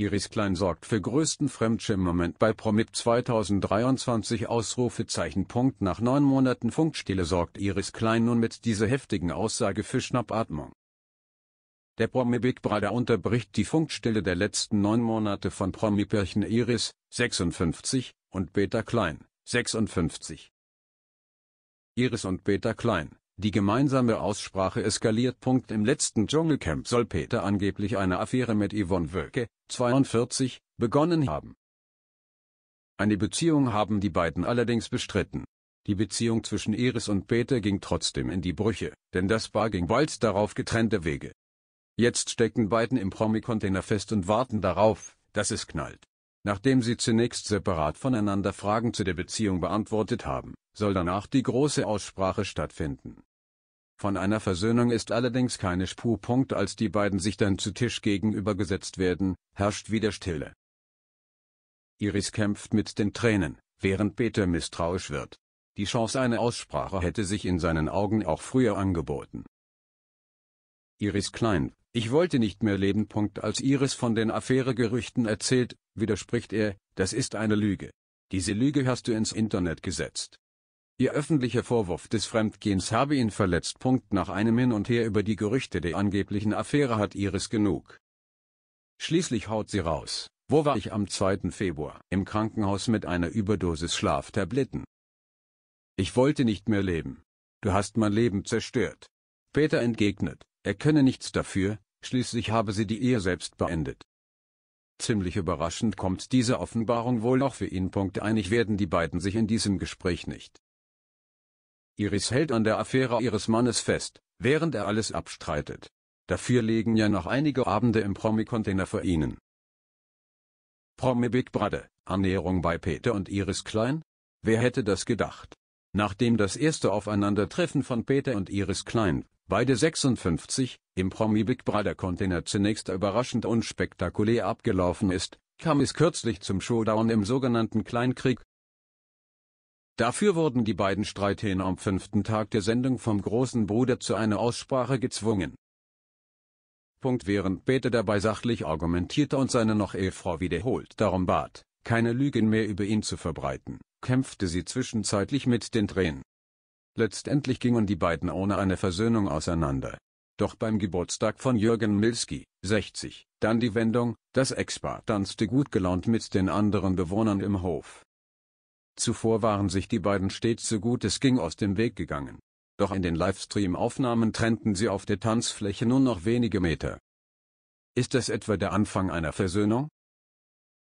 Iris Klein sorgt für größten Fremdschirmmoment bei Promip 2023 Ausrufezeichen. Punkt nach neun Monaten Funkstille sorgt Iris Klein nun mit dieser heftigen Aussage für Schnappatmung. Der Promi Big Brother unterbricht die Funkstille der letzten neun Monate von promi Iris, 56, und Peter Klein, 56. Iris und Peter Klein, die gemeinsame Aussprache eskaliert. Im letzten Dschungelcamp soll Peter angeblich eine Affäre mit Yvonne Wölke, 42, begonnen haben. Eine Beziehung haben die beiden allerdings bestritten. Die Beziehung zwischen Iris und Peter ging trotzdem in die Brüche, denn das Paar ging bald darauf getrennte Wege. Jetzt stecken beiden im Promi-Container fest und warten darauf, dass es knallt. Nachdem sie zunächst separat voneinander Fragen zu der Beziehung beantwortet haben, soll danach die große Aussprache stattfinden. Von einer Versöhnung ist allerdings keine Spur. Als die beiden sich dann zu Tisch gegenübergesetzt werden, herrscht wieder Stille. Iris kämpft mit den Tränen, während Peter misstrauisch wird. Die Chance einer Aussprache hätte sich in seinen Augen auch früher angeboten. Iris Klein, ich wollte nicht mehr leben. Als Iris von den Affäregerüchten erzählt, widerspricht er, das ist eine Lüge. Diese Lüge hast du ins Internet gesetzt. Ihr öffentlicher Vorwurf des Fremdgehens habe ihn verletzt. Nach einem Hin und Her über die Gerüchte der angeblichen Affäre hat Iris genug. Schließlich haut sie raus, wo war ich am 2. Februar? Im Krankenhaus mit einer Überdosis Schlaftabletten. Ich wollte nicht mehr leben. Du hast mein Leben zerstört. Peter entgegnet, er könne nichts dafür, schließlich habe sie die Ehe selbst beendet. Ziemlich überraschend kommt diese Offenbarung wohl noch für ihn. Einig werden die beiden sich in diesem Gespräch nicht. Iris hält an der Affäre ihres Mannes fest, während er alles abstreitet. Dafür legen ja noch einige Abende im Promi-Container für ihnen. Promi Big Brother, Annäherung bei Peter und Iris Klein? Wer hätte das gedacht? Nachdem das erste Aufeinandertreffen von Peter und Iris Klein, beide 56, im Promi Big Brother Container zunächst überraschend unspektakulär abgelaufen ist, kam es kürzlich zum Showdown im sogenannten Kleinkrieg, Dafür wurden die beiden Streithähne am fünften Tag der Sendung vom großen Bruder zu einer Aussprache gezwungen. Punkt während Peter dabei sachlich argumentierte und seine noch Ehefrau wiederholt darum bat, keine Lügen mehr über ihn zu verbreiten, kämpfte sie zwischenzeitlich mit den Tränen. Letztendlich gingen die beiden ohne eine Versöhnung auseinander. Doch beim Geburtstag von Jürgen Milski, 60, dann die Wendung, das Ex-Paar tanzte gut gelaunt mit den anderen Bewohnern im Hof. Zuvor waren sich die beiden stets so gut es ging aus dem Weg gegangen. Doch in den Livestream-Aufnahmen trennten sie auf der Tanzfläche nur noch wenige Meter. Ist das etwa der Anfang einer Versöhnung?